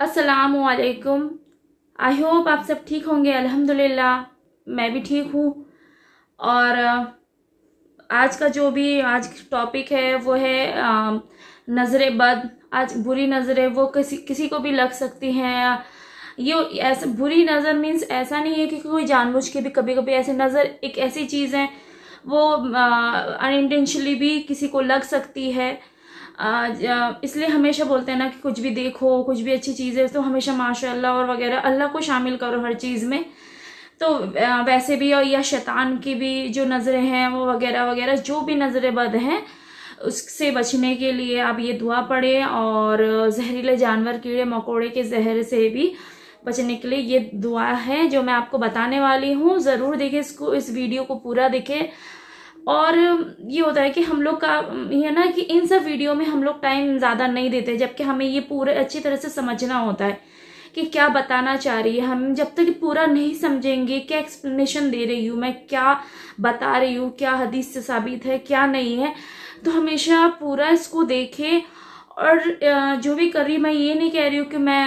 असलकुम I hope आप सब ठीक होंगे अल्हम्दुलिल्लाह मैं भी ठीक हूँ और आज का जो भी आज टॉपिक है वो है नज़र बद आज बुरी नज़रें वो किसी किसी को भी लग सकती हैं ये ऐसा बुरी नज़र मीन्स ऐसा नहीं है कि कोई जानबूझ के भी कभी कभी ऐसे नज़र एक ऐसी चीज़ है वो अनइंटेंशली भी किसी को लग सकती है इसलिए हमेशा बोलते हैं ना कि कुछ भी देखो कुछ भी अच्छी चीज़ है तो हमेशा माशाल्लाह और वगैरह अल्लाह को शामिल करो हर चीज़ में तो वैसे भी और या शैतान की भी जो नज़रें हैं वो वगैरह वगैरह जो भी नज़रें बद हैं उससे बचने के लिए आप ये दुआ पढ़ें और जहरीले जानवर कीड़े मकोड़े के जहर से भी बचने के लिए ये दुआ है जो मैं आपको बताने वाली हूँ ज़रूर देखें इसको इस वीडियो को पूरा देखें और ये होता है कि हम लोग का ये ना कि इन सब वीडियो में हम लोग टाइम ज़्यादा नहीं देते जबकि हमें ये पूरे अच्छी तरह से समझना होता है कि क्या बताना चाह रही है हम जब तक पूरा नहीं समझेंगे क्या एक्सप्लेनेशन दे रही हूँ मैं क्या बता रही हूँ क्या हदीस से साबित है क्या नहीं है तो हमेशा पूरा इसको देखें और जो भी कर रही मैं ये नहीं कह रही हूँ कि मैं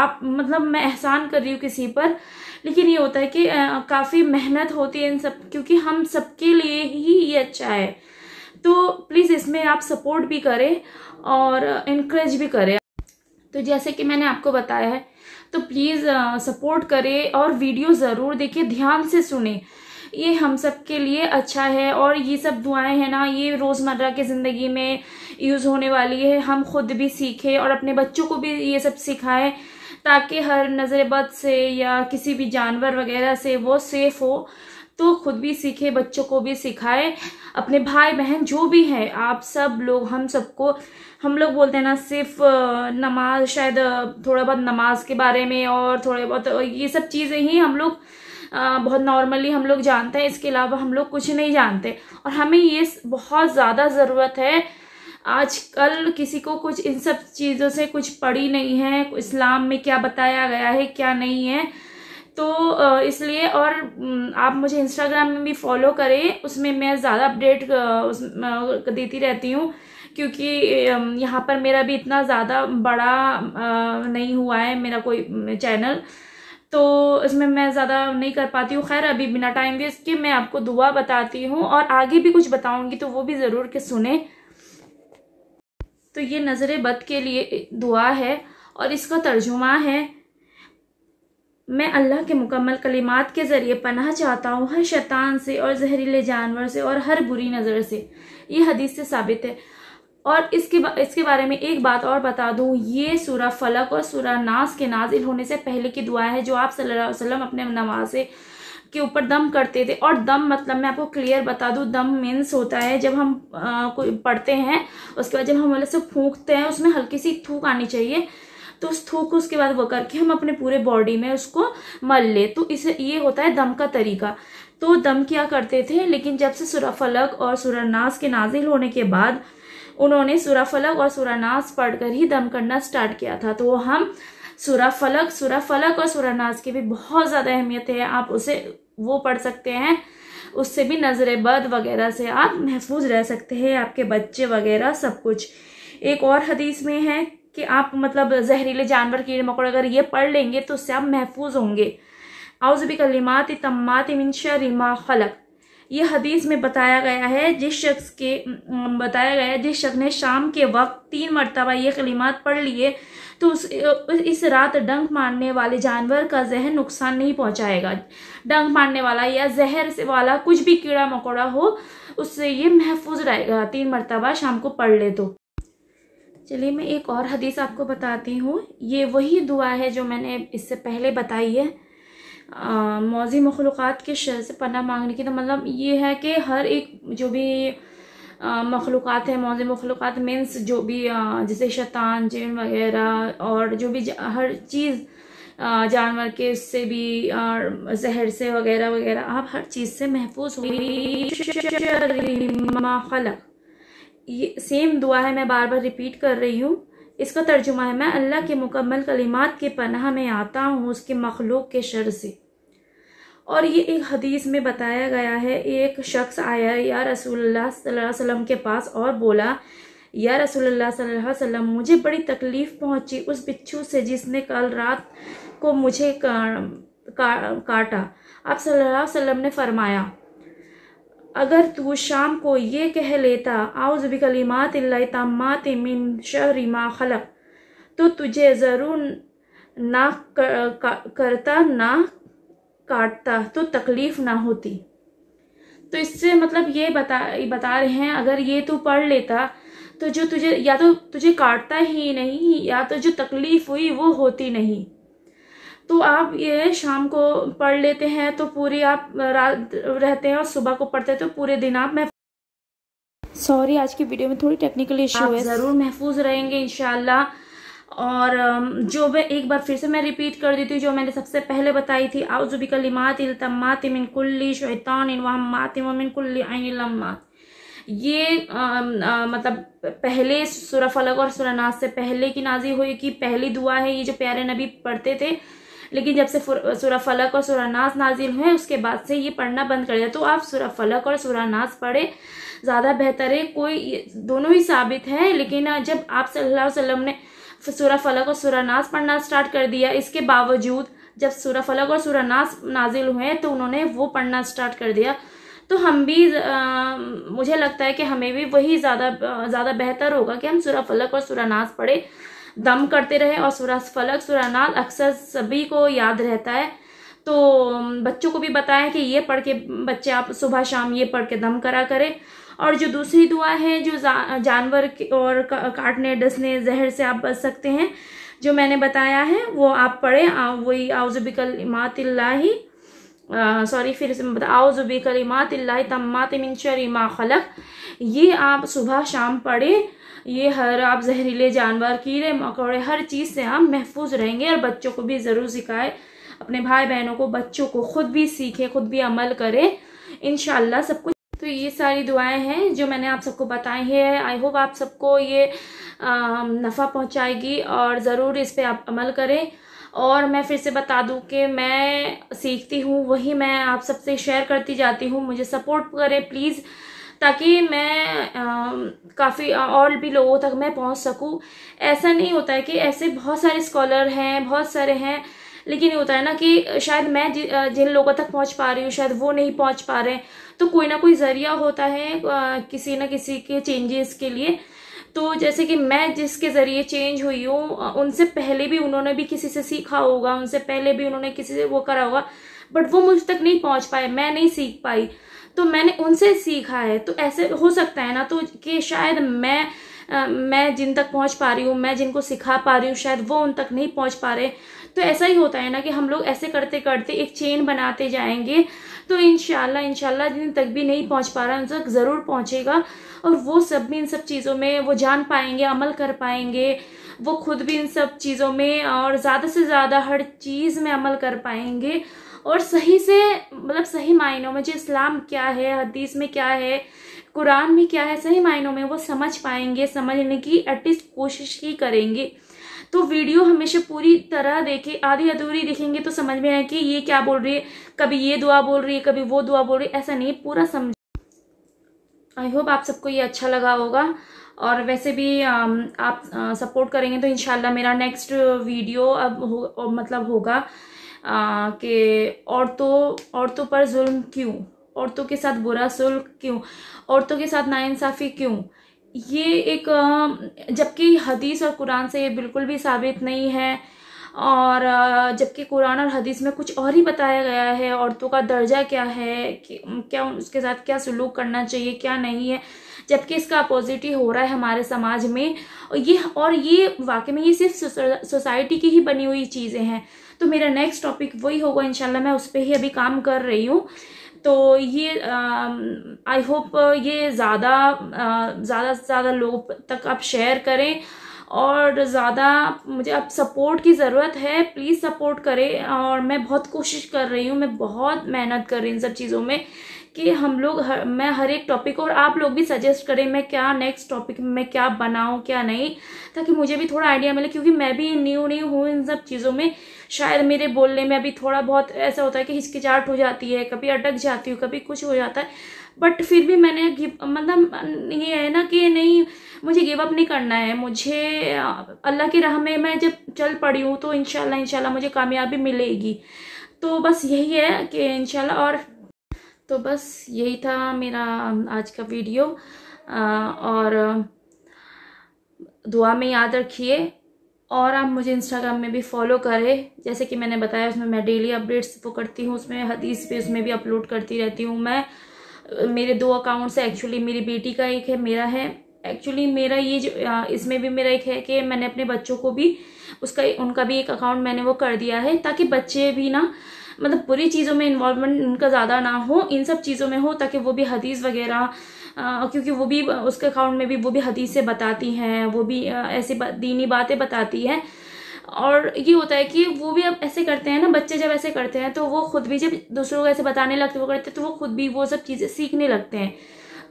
आप मतलब मैं एहसान कर रही हूँ किसी पर लेकिन ये होता है कि काफ़ी मेहनत होती है इन सब क्योंकि हम सबके लिए ही ये अच्छा है तो प्लीज़ इसमें आप सपोर्ट भी करें और इनक्रेज भी करें तो जैसे कि मैंने आपको बताया है तो प्लीज़ सपोर्ट करें और वीडियो ज़रूर देखें ध्यान से सुने ये हम सब के लिए अच्छा है और ये सब दुआएं हैं ना ये रोज़मर्रा के ज़िंदगी में यूज़ होने वाली है हम खुद भी सीखें और अपने बच्चों को भी ये सब सिखाएं ताकि हर नज़रबद से या किसी भी जानवर वगैरह से वो सेफ़ हो तो खुद भी सीखे बच्चों को भी सिखाए अपने भाई बहन जो भी हैं आप सब लोग हम सबको हम लोग बोलते हैं ना सिर्फ नमाज शायद थोड़ा बहुत नमाज के बारे में और थोड़े बहुत ये सब चीज़ें ही हम लोग बहुत नॉर्मली हम लोग जानते हैं इसके अलावा हम लोग कुछ नहीं जानते और हमें ये बहुत ज़्यादा ज़रूरत है आजकल किसी को कुछ इन सब चीज़ों से कुछ पड़ी नहीं है इस्लाम में क्या बताया गया है क्या नहीं है तो इसलिए और आप मुझे इंस्टाग्राम में भी फॉलो करें उसमें मैं ज़्यादा अपडेट उस देती रहती हूँ क्योंकि यहाँ पर मेरा भी इतना ज़्यादा बड़ा नहीं हुआ है मेरा कोई चैनल तो इसमें मैं ज़्यादा नहीं कर पाती हूँ खैर अभी बिना टाइम वेस्ट के मैं आपको दुआ बताती हूँ और आगे भी कुछ बताऊँगी तो वो भी ज़रूर के सुने तो ये नज़र बद के लिए दुआ है और इसका तर्जुमा है मैं अल्लाह के मुकम्मल कलिमात के ज़रिए पनाह चाहता हूँ हर शैतान से और जहरीले जानवर से और हर बुरी नज़र से ये हदीस से साबित है और इसके बा, इसके बारे में एक बात और बता दूँ ये सूरा फलक और सूरा नास के नाजिल होने से पहले की दुआ है जो आप सल्लल्लाहु अलैहि वसल्लम अपने नमाज से के ऊपर दम करते थे और दम मतलब मैं आपको क्लियर बता दूँ दम मीन्स होता है जब हम कोई पढ़ते हैं उसके बाद जब हम वाले से फूकते हैं उसमें हल्की सी थूक आनी चाहिए तो उस थूक उसके बाद वो करके हम अपने पूरे बॉडी में उसको मल ले तो इसे ये होता है दम का तरीका तो दम क्या करते थे लेकिन जब से सुराफलक और सुरनास के नाजिल होने के बाद उन्होंने सुराफलक और सुरानास पढ़कर ही दम करना स्टार्ट किया था तो हम सूरा फलक सूरा फलक और सूरा नाज की भी बहुत ज़्यादा अहमियत है आप उसे वो पढ़ सकते हैं उससे भी नज़र बद वगैरह से आप महफूज रह सकते हैं आपके बच्चे वगैरह सब कुछ एक और हदीस में है कि आप मतलब जहरीले जानवर कीड़े मकोड़े अगर ये पढ़ लेंगे तो उससे आप महफूज होंगे आउज़ भी कलिमात तमात मिनशा रिमा खलक ये हदीस में बताया गया है जिस शख्स के बताया गया है जिस शख्स ने शाम के वक्त तीन मरतबा ये कलिमात पढ़ लिए तो उस इस रात डंक मारने वाले जानवर का जहर नुकसान नहीं पहुंचाएगा डंक मारने वाला या जहर से वाला कुछ भी कीड़ा मकोड़ा हो उससे ये महफूज रहेगा तीन मरतबा शाम को पढ़ ले तो चलिए मैं एक और हदीस आपको बताती हूँ ये वही दुआ है जो मैंने इससे पहले बताई है मौजी मखलूक़ात के शर से पना मांगने की तो मतलब ये है कि हर एक जो भी मखलूक है मौज मखलूक मीन्स जो भी जैसे शैतान जिन वगैरह और जो भी हर चीज़ जानवर के उससे भी जहर से वगैरह वगैरह आप हर चीज़ से महफूज हो खलक ये सेम दुआ है मैं बार बार रिपीट कर रही हूँ इसका तर्जुमा है मैं अल्लाह के मुकम्मल कलिमात के पनाह में आता हूँ उसके मखलूक के शर से और ये एक हदीस में बताया गया है एक शख्स आया या रसोल्ला सल्लल्लाहु वसल्लम के पास और बोला या रसोल्ला सल्लल्लाहु अलैहि वसल्लम मुझे बड़ी तकलीफ़ पहुंची उस बिच्छू से जिसने कल रात को मुझे का, का, काटा आप सल्लल्लाहु अलैहि वसल्लम ने फरमाया अगर तू शाम को ये कह लेता आउज मात तमात मिन शहरी मा खलक तो तुझे ज़रूर ना कर, का, करता ना काटता तो तकलीफ़ ना होती तो इससे मतलब ये बता बता रहे हैं अगर ये तू पढ़ लेता तो जो तुझे या तो तुझे काटता ही नहीं या तो जो तकलीफ़ हुई वो होती नहीं तो आप ये शाम को पढ़ लेते हैं तो पूरी आप रात रहते हैं और सुबह को पढ़ते हैं तो पूरे दिन आप मैं सॉरी आज की वीडियो में थोड़ी टेक्निकल इश्यू है ज़रूर महफूज रहेंगे इनशाला और जो मैं एक बार फिर से मैं रिपीट कर देती हूँ जो मैंने सबसे पहले बताई थी आउजुबी कलिमात इल्तमात मिन कुल्ली शैतान इन मिन कुल्ली ये आ, आ, मतलब पहले सुरफ अलग और सुरनाज से पहले की नाजी हुई कि पहली दुआ है ये जो प्यारे नबी पढ़ते थे लेकिन जब से सूरा फलक और सूरा नास नाजिल हुए उसके बाद से ये पढ़ना बंद कर दिया तो आप सूरा फलक और सूरा नास पढ़े ज़्यादा बेहतर है कोई दोनों ही साबित है लेकिन जब आप सल्लल्लाहु अलैहि वसल्लम ने सूरा फलक और सूरा नास पढ़ना स्टार्ट कर दिया इसके बावजूद जब सूरा फलक और सूरा नास नाजिल हुए तो उन्होंने वो पढ़ना स्टार्ट कर दिया तो हम भी आ, मुझे लगता है कि हमें भी वही ज़्यादा ज़्यादा बेहतर होगा कि हम सूरा फलक और सूरा नास पढ़े दम करते रहे और सूरा फलक सूरा नाल अक्सर सभी को याद रहता है तो बच्चों को भी बताएं कि ये पढ़ के बच्चे आप सुबह शाम ये पढ़ के दम करा करें और जो दूसरी दुआ है जो जा, जानवर और का काटने डसने जहर से आप बच सकते हैं जो मैंने बताया है वो आप पढ़ें वही आउज़बिकल इमातिल्लाही सॉरी फिर से बता आउजुबिकल इमातिल्लाही तम्मात मिन शरी खलक ये आप सुबह शाम पढ़ें ये हर आप जहरीले जानवर कीड़े मकोड़े हर चीज़ से हम महफूज रहेंगे और बच्चों को भी ज़रूर सिखाए अपने भाई बहनों को बच्चों को खुद भी सीखे खुद भी अमल करें इन सब कुछ तो ये सारी दुआएं हैं जो मैंने आप सबको बताई है आई होप आप सबको ये नफ़ा पहुंचाएगी और ज़रूर इस पर आप अमल करें और मैं फिर से बता दूं कि मैं सीखती हूँ वही मैं आप सबसे शेयर करती जाती हूँ मुझे सपोर्ट करें प्लीज़ ताकि मैं काफ़ी और भी लोगों तक मैं पहुंच सकूं ऐसा नहीं होता है कि ऐसे बहुत सारे स्कॉलर हैं बहुत सारे हैं लेकिन ये होता है ना कि शायद मैं जिन लोगों तक पहुंच पा रही हूँ शायद वो नहीं पहुंच पा रहे तो कोई ना कोई ज़रिया होता है किसी ना किसी के चेंजेस के लिए तो जैसे कि मैं जिसके ज़रिए चेंज हुई हूँ उनसे पहले भी उन्होंने भी किसी से सीखा होगा उनसे पहले भी उन्होंने किसी से वो करा होगा बट वो मुझ तक नहीं पहुँच पाए मैं नहीं सीख पाई तो मैंने उनसे सीखा है तो ऐसे हो सकता है ना तो कि शायद मैं आ, मैं जिन तक पहुंच पा रही हूँ मैं जिनको सिखा पा रही हूँ शायद वो उन तक नहीं पहुंच पा रहे तो ऐसा ही होता है ना कि हम लोग ऐसे करते करते एक चेन बनाते जाएंगे तो इन शाला जिन तक भी नहीं पहुंच पा रहा उन तक ज़रूर पहुंचेगा और वो सब भी इन सब चीज़ों में वो जान पाएंगे अमल कर पाएंगे वो खुद भी इन सब चीज़ों में और ज़्यादा से ज़्यादा हर चीज़ में अमल कर पाएंगे और सही से मतलब सही मायनों में जो इस्लाम क्या है हदीस में क्या है कुरान में क्या है सही मायनों में वो समझ पाएंगे समझने की एटलीस्ट कोशिश ही करेंगे तो वीडियो हमेशा पूरी तरह देखे आधी अधूरी देखेंगे तो समझ में आए कि ये क्या बोल रही है कभी ये दुआ बोल रही है कभी वो दुआ बोल रही है ऐसा नहीं पूरा समझ आई होप आप सबको ये अच्छा लगा होगा और वैसे भी आप सपोर्ट करेंगे तो इन मेरा नेक्स्ट वीडियो अब हो मतलब होगा कि औरतों औरतों पर जुल्म क्यों औरतों के साथ बुरा सुल्क क्यों औरतों के साथ नाइंसाफ़ी क्यों ये एक जबकि हदीस और कुरान से ये बिल्कुल भी साबित नहीं है और जबकि कुरान और हदीस में कुछ और ही बताया गया है औरतों का दर्जा क्या है क्या उसके साथ क्या सलूक करना चाहिए क्या नहीं है जबकि इसका अपोजिट ही हो रहा है हमारे समाज में ये और ये वाकई में ये सिर्फ सोसाइटी की ही बनी हुई चीज़ें हैं तो मेरा नेक्स्ट टॉपिक वही होगा इनशाला मैं उस पर ही अभी काम कर रही हूँ तो ये आई होप ये ज़्यादा ज़्यादा से ज़्यादा लोग तक आप शेयर करें और ज़्यादा मुझे अब सपोर्ट की ज़रूरत है प्लीज़ सपोर्ट करें और मैं बहुत कोशिश कर रही हूँ मैं बहुत मेहनत कर रही हूँ इन सब चीज़ों में कि हम लोग हर, मैं हर एक टॉपिक और आप लोग भी सजेस्ट करें मैं क्या नेक्स्ट टॉपिक में क्या बनाऊँ क्या नहीं ताकि मुझे भी थोड़ा आइडिया मिले क्योंकि मैं भी न्यू न्यू हूँ इन सब चीज़ों में शायद मेरे बोलने में अभी थोड़ा बहुत ऐसा होता है कि हिचकिचाहट हो जाती है कभी अटक जाती हूँ कभी कुछ हो जाता है बट फिर भी मैंने मतलब ये है ना कि नहीं मुझे गिव अप नहीं करना है मुझे अल्लाह की राह में मैं जब चल पड़ी हूँ तो इनशाला इनशाला मुझे कामयाबी मिलेगी तो बस यही है कि इन और तो बस यही था मेरा आज का वीडियो और दुआ में याद रखिए और आप मुझे इंस्टाग्राम में भी फॉलो करें जैसे कि मैंने बताया उसमें मैं डेली अपडेट्स वो करती हूँ उसमें हदीस पे उसमें भी अपलोड करती रहती हूँ मैं मेरे दो अकाउंट्स हैं एक्चुअली मेरी बेटी का एक है मेरा है एक्चुअली मेरा ये जो इसमें भी मेरा एक है कि मैंने अपने बच्चों को भी उसका उनका भी एक अकाउंट मैंने वो कर दिया है ताकि बच्चे भी ना मतलब बुरी चीज़ों में इन्वॉल्वमेंट उनका ज़्यादा ना हो इन सब चीज़ों में हो ताकि वो भी हदीस वगैरह क्योंकि वो भी उसके अकाउंट में भी वो भी हदीसें बताती हैं वो भी ऐसी दीनी बातें बताती हैं और ये होता है कि वो भी अब ऐसे करते हैं ना बच्चे जब ऐसे करते हैं तो वो खुद भी जब दूसरों को ऐसे बताने लगते वो करते तो वो खुद भी वो सब चीज़ें सीखने लगते हैं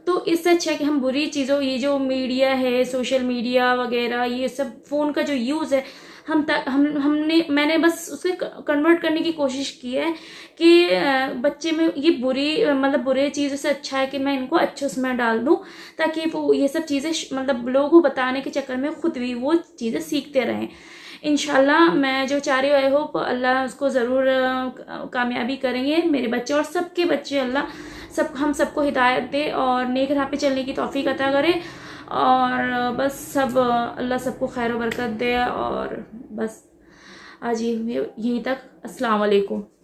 तो इससे अच्छा है कि हम बुरी चीज़ों ये जो मीडिया है सोशल मीडिया वगैरह ये सब फ़ोन का जो यूज़ है हम तक हम हमने मैंने बस उसके कन्वर्ट करने की कोशिश की है कि बच्चे में ये बुरी मतलब बुरे चीज़ों से अच्छा है कि मैं इनको अच्छे उसमें डाल दूँ ताकि वो ये सब चीज़ें मतलब लोगों को बताने के चक्कर में खुद भी वो चीज़ें सीखते रहें इन मैं जो चाह रही हूँ आई होप अल्लाह उसको ज़रूर कामयाबी करेंगे मेरे बच्चे और सबके बच्चे अल्लाह सब हम सबको हिदायत दे और नेक राह पे चलने की तोफ़ी अता करे और बस सब अल्लाह सबको खैर बरकत दे और बस आज यही यहीं तक अस्सलाम वालेकुम